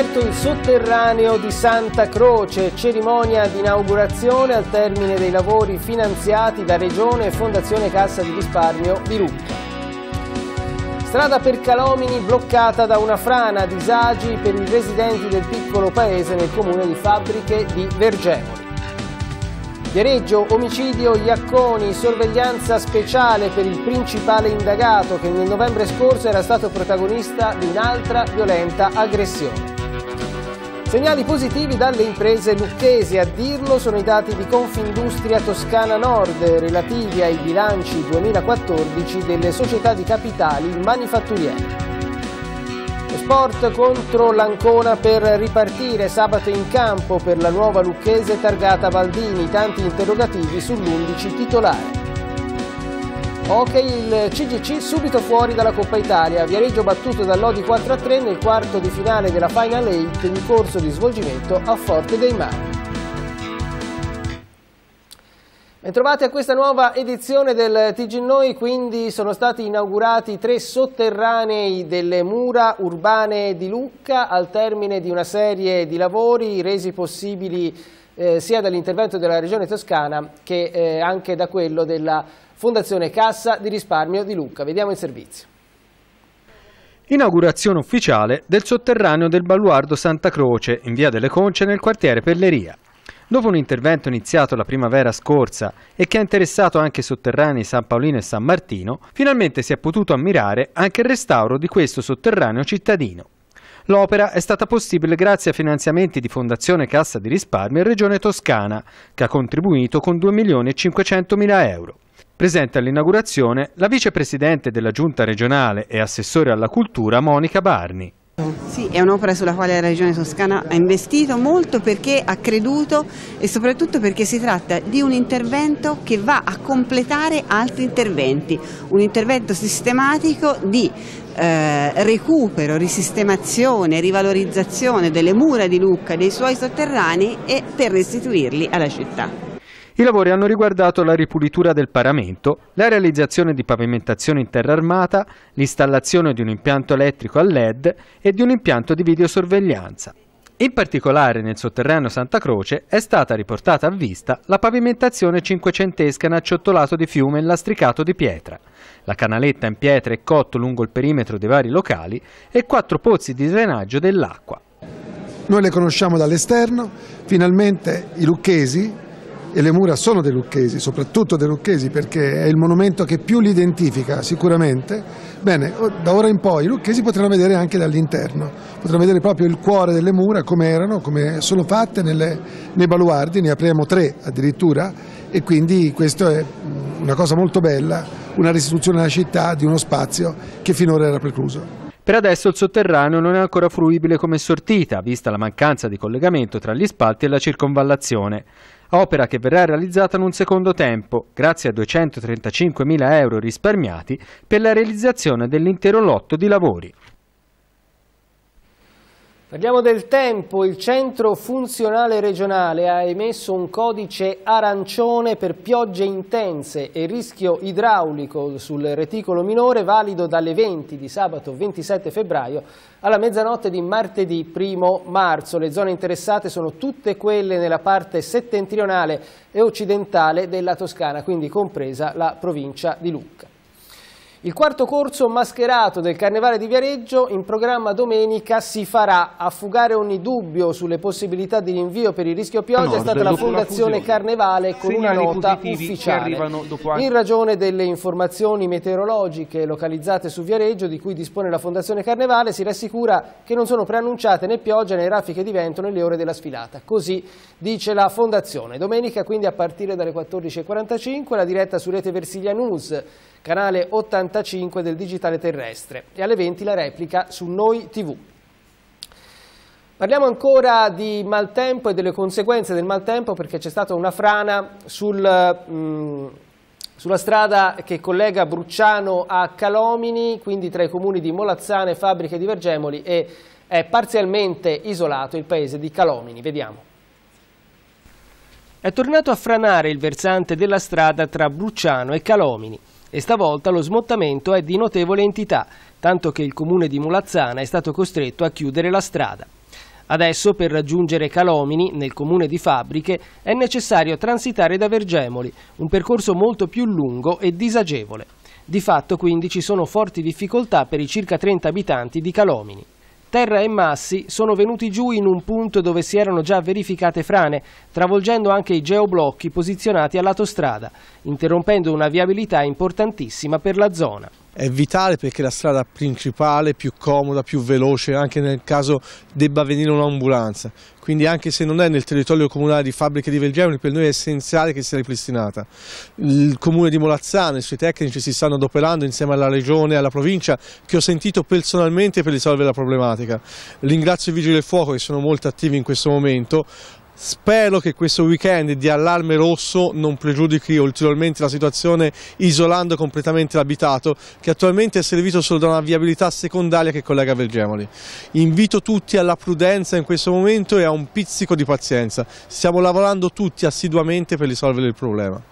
aperto il sotterraneo di Santa Croce, cerimonia di inaugurazione al termine dei lavori finanziati da Regione e Fondazione Cassa di Risparmio di Lucca. Strada per Calomini bloccata da una frana, disagi per i residenti del piccolo paese nel comune di Fabbriche di Vergemoli. Viareggio, omicidio, Iacconi, sorveglianza speciale per il principale indagato che nel novembre scorso era stato protagonista di un'altra violenta aggressione. Segnali positivi dalle imprese lucchesi, a dirlo sono i dati di Confindustria Toscana Nord relativi ai bilanci 2014 delle società di capitali manifatturiere. Lo sport contro l'Ancona per ripartire sabato in campo per la nuova lucchese targata Baldini, tanti interrogativi sull'11 titolare. Ok, il CGC subito fuori dalla Coppa Italia. Viareggio battuto dall'Odi 4-3 nel quarto di finale della Final 8 in corso di svolgimento a Forte dei Mari. Bentrovati a questa nuova edizione del TG Noi, quindi sono stati inaugurati tre sotterranei delle mura urbane di Lucca al termine di una serie di lavori resi possibili eh, sia dall'intervento della Regione Toscana che eh, anche da quello della Fondazione Cassa di Risparmio di Lucca. Vediamo il servizio. Inaugurazione ufficiale del sotterraneo del baluardo Santa Croce in via delle Conce nel quartiere Pelleria. Dopo un intervento iniziato la primavera scorsa e che ha interessato anche i sotterranei San Paolino e San Martino, finalmente si è potuto ammirare anche il restauro di questo sotterraneo cittadino. L'opera è stata possibile grazie a finanziamenti di Fondazione Cassa di Risparmio e Regione Toscana, che ha contribuito con 2.500.000 euro. Presente all'inaugurazione la vicepresidente della giunta regionale e assessore alla cultura Monica Barni. Sì, è un'opera sulla quale la Regione Toscana ha investito molto perché ha creduto e soprattutto perché si tratta di un intervento che va a completare altri interventi, un intervento sistematico di eh, recupero, risistemazione, rivalorizzazione delle mura di Lucca, e dei suoi sotterranei e per restituirli alla città. I lavori hanno riguardato la ripulitura del paramento, la realizzazione di pavimentazione in terra armata, l'installazione di un impianto elettrico a LED e di un impianto di videosorveglianza. In particolare nel sotterraneo Santa Croce è stata riportata a vista la pavimentazione cinquecentesca in acciottolato di fiume e lastricato di pietra, la canaletta in pietra e cotto lungo il perimetro dei vari locali e quattro pozzi di drenaggio dell'acqua. Noi le conosciamo dall'esterno, finalmente i lucchesi e le mura sono dei lucchesi, soprattutto dei lucchesi perché è il monumento che più li identifica sicuramente, bene, da ora in poi i lucchesi potranno vedere anche dall'interno, potranno vedere proprio il cuore delle mura, come erano, come sono fatte nelle, nei baluardi, ne apriamo tre addirittura e quindi questa è una cosa molto bella, una restituzione alla città di uno spazio che finora era precluso. Per adesso il sotterraneo non è ancora fruibile come sortita, vista la mancanza di collegamento tra gli spalti e la circonvallazione opera che verrà realizzata in un secondo tempo, grazie a 235.000 euro risparmiati per la realizzazione dell'intero lotto di lavori. Parliamo del tempo, il centro funzionale regionale ha emesso un codice arancione per piogge intense e rischio idraulico sul reticolo minore valido dalle 20 di sabato 27 febbraio alla mezzanotte di martedì 1 marzo. Le zone interessate sono tutte quelle nella parte settentrionale e occidentale della Toscana, quindi compresa la provincia di Lucca. Il quarto corso mascherato del Carnevale di Viareggio in programma domenica si farà. A fugare ogni dubbio sulle possibilità di rinvio per il rischio pioggia Nord, è stata la Fondazione la Carnevale con Segnali una nota ufficiale. In ragione delle informazioni meteorologiche localizzate su Viareggio di cui dispone la Fondazione Carnevale si rassicura che non sono preannunciate né piogge né raffiche di vento nelle ore della sfilata. Così dice la Fondazione. Domenica quindi a partire dalle 14.45 la diretta su Rete Versilia News canale 85 del digitale terrestre e alle 20 la replica su Noi TV. Parliamo ancora di maltempo e delle conseguenze del maltempo perché c'è stata una frana sul, mh, mm, sulla strada che collega Bruciano a Calomini, quindi tra i comuni di Molazzane, Fabbriche di Vergemoli e è parzialmente isolato il paese di Calomini. Vediamo. È tornato a franare il versante della strada tra Bruciano e Calomini e stavolta lo smottamento è di notevole entità, tanto che il comune di Mulazzana è stato costretto a chiudere la strada. Adesso per raggiungere Calomini, nel comune di Fabbriche, è necessario transitare da Vergemoli, un percorso molto più lungo e disagevole. Di fatto quindi ci sono forti difficoltà per i circa 30 abitanti di Calomini. Terra e massi sono venuti giù in un punto dove si erano già verificate frane, travolgendo anche i geoblocchi posizionati a lato interrompendo una viabilità importantissima per la zona è vitale perché è la strada principale, più comoda, più veloce, anche nel caso debba venire un'ambulanza. Quindi anche se non è nel territorio comunale di Fabbriche di Velgemoli, per noi è essenziale che sia ripristinata. Il comune di Molazzano e i suoi tecnici si stanno adoperando insieme alla regione e alla provincia che ho sentito personalmente per risolvere la problematica. Ringrazio i Vigili del Fuoco che sono molto attivi in questo momento, Spero che questo weekend di allarme rosso non pregiudichi ulteriormente la situazione isolando completamente l'abitato che attualmente è servito solo da una viabilità secondaria che collega Vergemoli. Invito tutti alla prudenza in questo momento e a un pizzico di pazienza. Stiamo lavorando tutti assiduamente per risolvere il problema.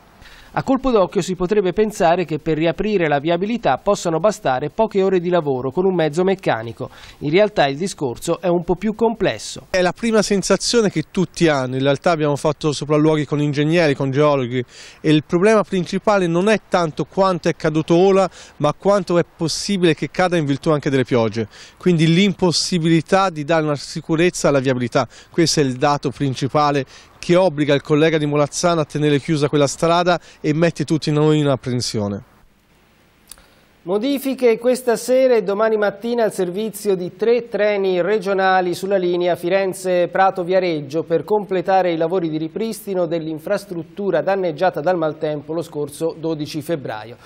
A colpo d'occhio si potrebbe pensare che per riaprire la viabilità possano bastare poche ore di lavoro con un mezzo meccanico. In realtà il discorso è un po' più complesso. È la prima sensazione che tutti hanno, in realtà abbiamo fatto sopralluoghi con ingegneri, con geologhi e il problema principale non è tanto quanto è caduto ora ma quanto è possibile che cada in virtù anche delle piogge. Quindi l'impossibilità di dare una sicurezza alla viabilità, questo è il dato principale che obbliga il collega di Molazzano a tenere chiusa quella strada e mette tutti noi in apprensione. Modifiche questa sera e domani mattina al servizio di tre treni regionali sulla linea Firenze-Prato-Viareggio per completare i lavori di ripristino dell'infrastruttura danneggiata dal maltempo lo scorso 12 febbraio.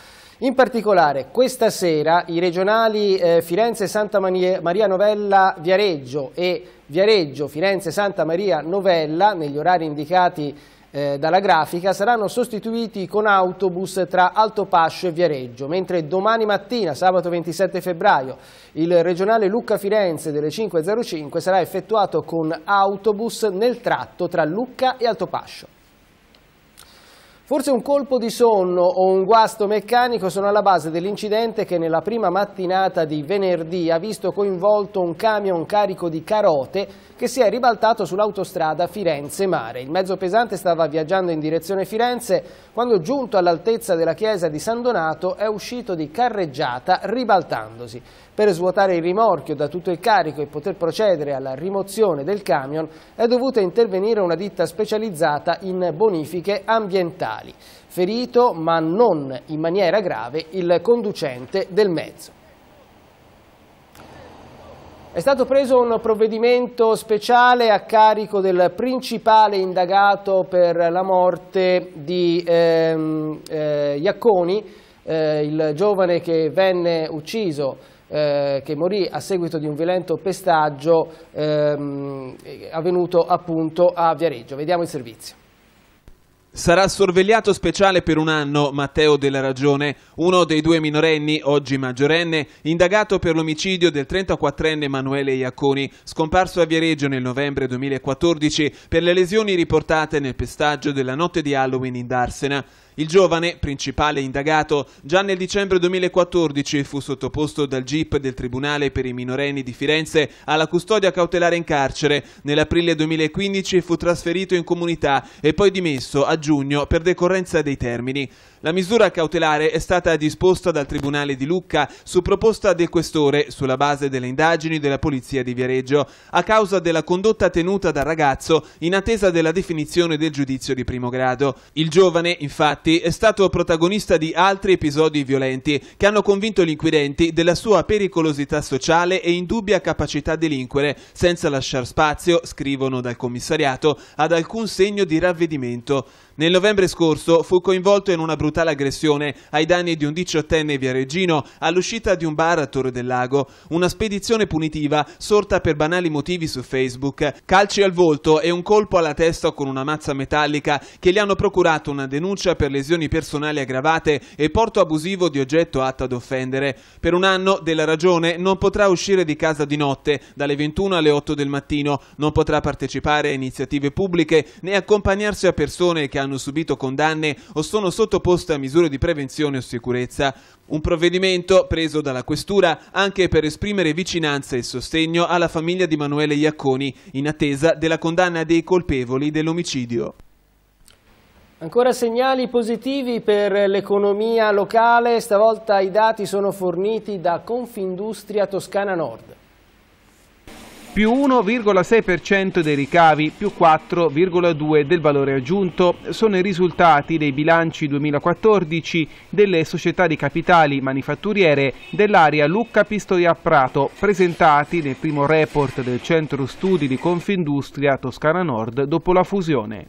In particolare, questa sera i regionali eh, Firenze, Santa Maria Novella, Viareggio e Viareggio, Firenze, Santa Maria Novella, negli orari indicati eh, dalla grafica, saranno sostituiti con autobus tra Altopascio e Viareggio, mentre domani mattina, sabato 27 febbraio, il regionale Lucca Firenze delle 5.05 sarà effettuato con autobus nel tratto tra Lucca e Altopascio. Forse un colpo di sonno o un guasto meccanico sono alla base dell'incidente che nella prima mattinata di venerdì ha visto coinvolto un camion carico di carote che si è ribaltato sull'autostrada Firenze-Mare. Il mezzo pesante stava viaggiando in direzione Firenze quando giunto all'altezza della chiesa di San Donato è uscito di carreggiata ribaltandosi. Per svuotare il rimorchio da tutto il carico e poter procedere alla rimozione del camion è dovuta intervenire una ditta specializzata in bonifiche ambientali mortali. Ferito, ma non in maniera grave, il conducente del mezzo. È stato preso un provvedimento speciale a carico del principale indagato per la morte di ehm, eh, Iacconi, eh, il giovane che venne ucciso, eh, che morì a seguito di un violento pestaggio ehm, avvenuto appunto a Viareggio. Vediamo il servizio. Sarà sorvegliato speciale per un anno Matteo della Ragione, uno dei due minorenni, oggi maggiorenne, indagato per l'omicidio del 34enne Emanuele Iacconi, scomparso a Viareggio nel novembre 2014 per le lesioni riportate nel pestaggio della notte di Halloween in Darsena. Il giovane, principale indagato, già nel dicembre 2014 fu sottoposto dal GIP del Tribunale per i minorenni di Firenze alla custodia cautelare in carcere. Nell'aprile 2015 fu trasferito in comunità e poi dimesso a giugno per decorrenza dei termini. La misura cautelare è stata disposta dal Tribunale di Lucca su proposta del questore sulla base delle indagini della Polizia di Viareggio a causa della condotta tenuta dal ragazzo in attesa della definizione del giudizio di primo grado. Il giovane, infatti, è stato protagonista di altri episodi violenti che hanno convinto gli inquirenti della sua pericolosità sociale e indubbia capacità delinquere, senza lasciare spazio, scrivono dal commissariato, ad alcun segno di ravvedimento. Nel novembre scorso fu coinvolto in una brutale aggressione ai danni di un diciottenne via Regino all'uscita di un bar a Torre del Lago, una spedizione punitiva sorta per banali motivi su Facebook, calci al volto e un colpo alla testa con una mazza metallica che gli hanno procurato una denuncia per lesioni personali aggravate e porto abusivo di oggetto atto ad offendere. Per un anno della ragione non potrà uscire di casa di notte dalle 21 alle 8 del mattino, non potrà partecipare a iniziative pubbliche né accompagnarsi a persone che hanno subito condanne o sono sottoposte a misure di prevenzione o sicurezza. Un provvedimento preso dalla Questura anche per esprimere vicinanza e sostegno alla famiglia di Emanuele Iacconi in attesa della condanna dei colpevoli dell'omicidio. Ancora segnali positivi per l'economia locale, stavolta i dati sono forniti da Confindustria Toscana Nord più 1,6% dei ricavi, più 4,2% del valore aggiunto. Sono i risultati dei bilanci 2014 delle società di capitali manifatturiere dell'area Lucca Pistoia Prato, presentati nel primo report del Centro Studi di Confindustria Toscana Nord dopo la fusione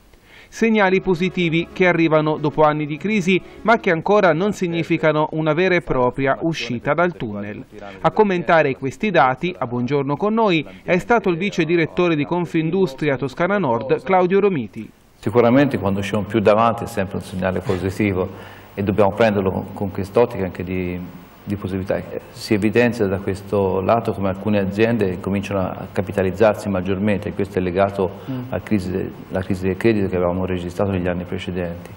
segnali positivi che arrivano dopo anni di crisi ma che ancora non significano una vera e propria uscita dal tunnel. A commentare questi dati, a Buongiorno con noi, è stato il vice direttore di Confindustria Toscana Nord Claudio Romiti. Sicuramente quando c'è un più davanti è sempre un segnale positivo e dobbiamo prenderlo con quest'ottica anche di di possibilità. Eh, si evidenzia da questo lato come alcune aziende cominciano a capitalizzarsi maggiormente e questo è legato alla mm. crisi, crisi del credito che avevamo registrato negli anni precedenti.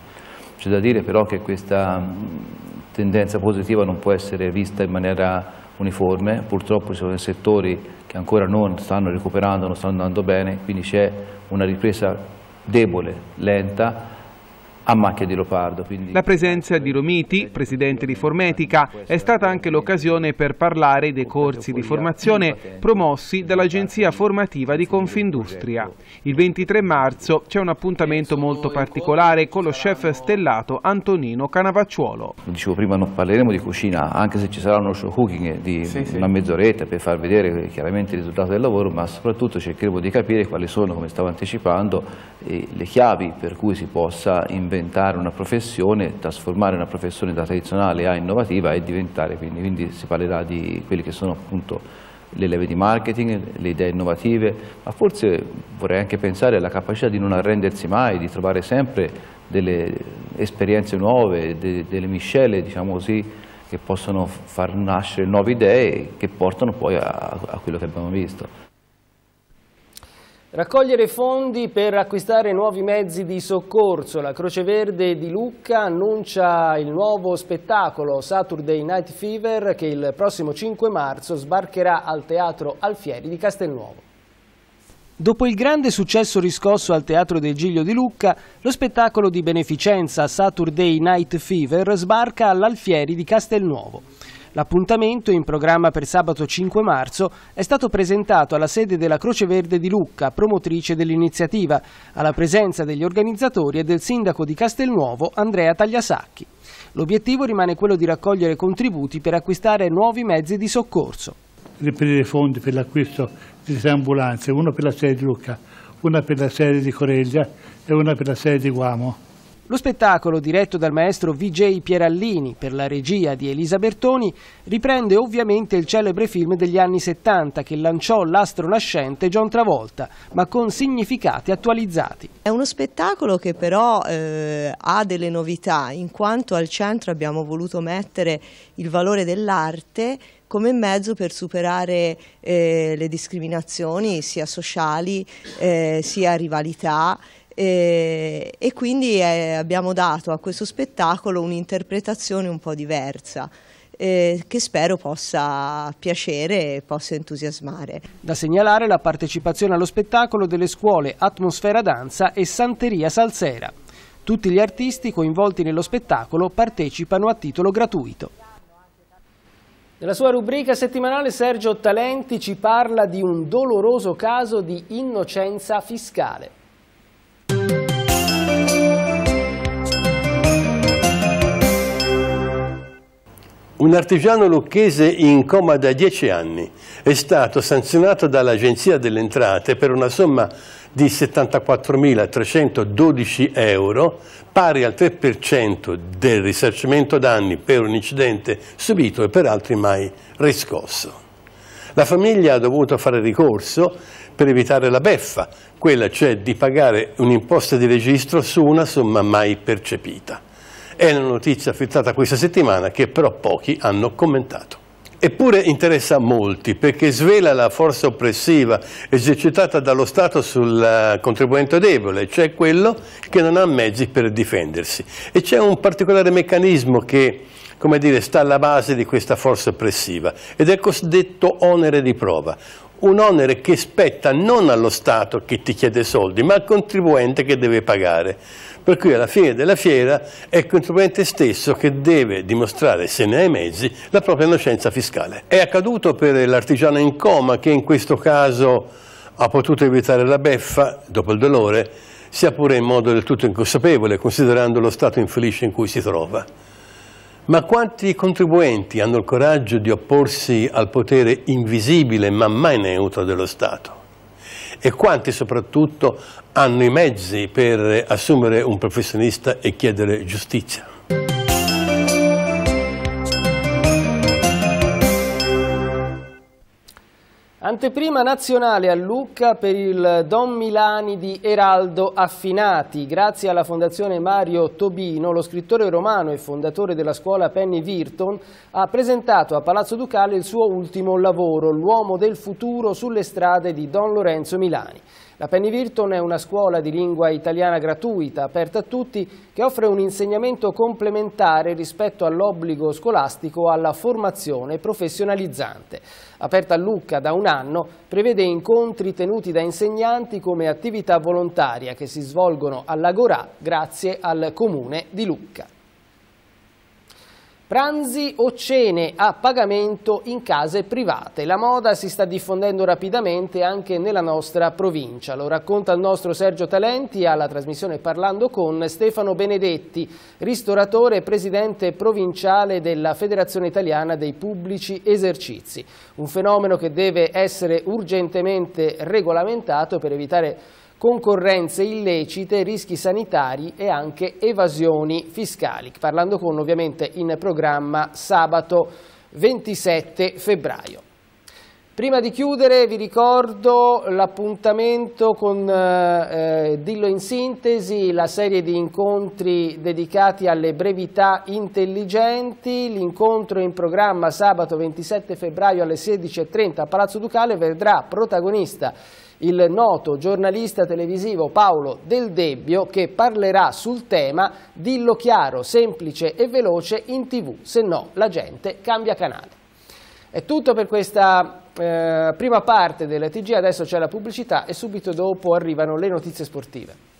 C'è da dire però che questa mm, tendenza positiva non può essere vista in maniera uniforme, purtroppo ci sono dei settori che ancora non stanno recuperando, non stanno andando bene, quindi c'è una ripresa debole, lenta, a macchia di leopardo. Quindi... La presenza di Romiti, presidente di Formetica, è stata anche l'occasione per parlare dei corsi di formazione promossi dall'agenzia formativa di Confindustria. Il 23 marzo c'è un appuntamento molto particolare con lo chef stellato Antonino Canavacciuolo. Dicevo prima non parleremo di cucina, anche se ci sarà uno show cooking di una mezz'oretta per far vedere chiaramente il risultato del lavoro, ma soprattutto cercheremo di capire quali sono, come stavo anticipando, eh, le chiavi per cui si possa investire inventare una professione, trasformare una professione da tradizionale a innovativa e diventare quindi, quindi si parlerà di quelle che sono appunto le leve di marketing, le idee innovative, ma forse vorrei anche pensare alla capacità di non arrendersi mai, di trovare sempre delle esperienze nuove, de, delle miscele, diciamo così, che possono far nascere nuove idee che portano poi a, a quello che abbiamo visto. Raccogliere fondi per acquistare nuovi mezzi di soccorso. La Croce Verde di Lucca annuncia il nuovo spettacolo Saturday Night Fever che il prossimo 5 marzo sbarcherà al Teatro Alfieri di Castelnuovo. Dopo il grande successo riscosso al Teatro del Giglio di Lucca, lo spettacolo di beneficenza Saturday Night Fever sbarca all'Alfieri di Castelnuovo. L'appuntamento, in programma per sabato 5 marzo, è stato presentato alla sede della Croce Verde di Lucca, promotrice dell'iniziativa, alla presenza degli organizzatori e del sindaco di Castelnuovo Andrea Tagliasacchi. L'obiettivo rimane quello di raccogliere contributi per acquistare nuovi mezzi di soccorso. Reperire fondi per l'acquisto di tre ambulanze, una per la sede di Lucca, una per la sede di Coreglia e una per la sede di Guamo lo spettacolo, diretto dal maestro VJ Pierallini per la regia di Elisa Bertoni, riprende ovviamente il celebre film degli anni 70 che lanciò l'astro nascente John Travolta, ma con significati attualizzati. È uno spettacolo che però eh, ha delle novità, in quanto al centro abbiamo voluto mettere il valore dell'arte come mezzo per superare eh, le discriminazioni sia sociali eh, sia rivalità e, e quindi eh, abbiamo dato a questo spettacolo un'interpretazione un po' diversa. Eh, che spero possa piacere e possa entusiasmare. Da segnalare la partecipazione allo spettacolo delle scuole Atmosfera Danza e Santeria Salsera. Tutti gli artisti coinvolti nello spettacolo partecipano a titolo gratuito. Nella sua rubrica settimanale Sergio Talenti ci parla di un doloroso caso di innocenza fiscale. Un artigiano lucchese in coma da dieci anni è stato sanzionato dall'Agenzia delle Entrate per una somma di 74.312 euro, pari al 3% del risarcimento danni per un incidente subito e per altri mai riscosso. La famiglia ha dovuto fare ricorso per evitare la beffa, quella cioè di pagare un'imposta di registro su una somma mai percepita. È una notizia filtrata questa settimana che però pochi hanno commentato. Eppure interessa a molti perché svela la forza oppressiva esercitata dallo Stato sul eh, contribuente debole, cioè quello che non ha mezzi per difendersi. E c'è un particolare meccanismo che come dire, sta alla base di questa forza oppressiva ed è il cosiddetto onere di prova. Un onere che spetta non allo Stato che ti chiede soldi, ma al contribuente che deve pagare. Per cui alla fine della fiera è il contribuente stesso che deve dimostrare, se ne ha i mezzi, la propria innocenza fiscale. È accaduto per l'artigiano in coma che in questo caso ha potuto evitare la beffa dopo il dolore, sia pure in modo del tutto inconsapevole, considerando lo stato infelice in cui si trova. Ma quanti contribuenti hanno il coraggio di opporsi al potere invisibile ma mai neutro dello Stato? e quanti soprattutto hanno i mezzi per assumere un professionista e chiedere giustizia. Anteprima nazionale a Lucca per il Don Milani di Eraldo Affinati. Grazie alla Fondazione Mario Tobino, lo scrittore romano e fondatore della scuola Penny Virton ha presentato a Palazzo Ducale il suo ultimo lavoro, L'uomo del futuro sulle strade di Don Lorenzo Milani. La Penny Virton è una scuola di lingua italiana gratuita, aperta a tutti, che offre un insegnamento complementare rispetto all'obbligo scolastico alla formazione professionalizzante aperta a Lucca da un anno, prevede incontri tenuti da insegnanti come attività volontaria che si svolgono all'Agorà grazie al Comune di Lucca. Pranzi o cene a pagamento in case private. La moda si sta diffondendo rapidamente anche nella nostra provincia. Lo racconta il nostro Sergio Talenti alla trasmissione Parlando con Stefano Benedetti, ristoratore e presidente provinciale della Federazione Italiana dei Pubblici Esercizi. Un fenomeno che deve essere urgentemente regolamentato per evitare concorrenze illecite, rischi sanitari e anche evasioni fiscali, parlando con ovviamente in programma sabato 27 febbraio. Prima di chiudere vi ricordo l'appuntamento con eh, eh, Dillo in sintesi, la serie di incontri dedicati alle brevità intelligenti, l'incontro in programma sabato 27 febbraio alle 16.30 a Palazzo Ducale vedrà protagonista il noto giornalista televisivo Paolo Del Debbio che parlerà sul tema Dillo chiaro, semplice e veloce in tv, se no la gente cambia canale. È tutto per questa eh, prima parte della TG, adesso c'è la pubblicità e subito dopo arrivano le notizie sportive.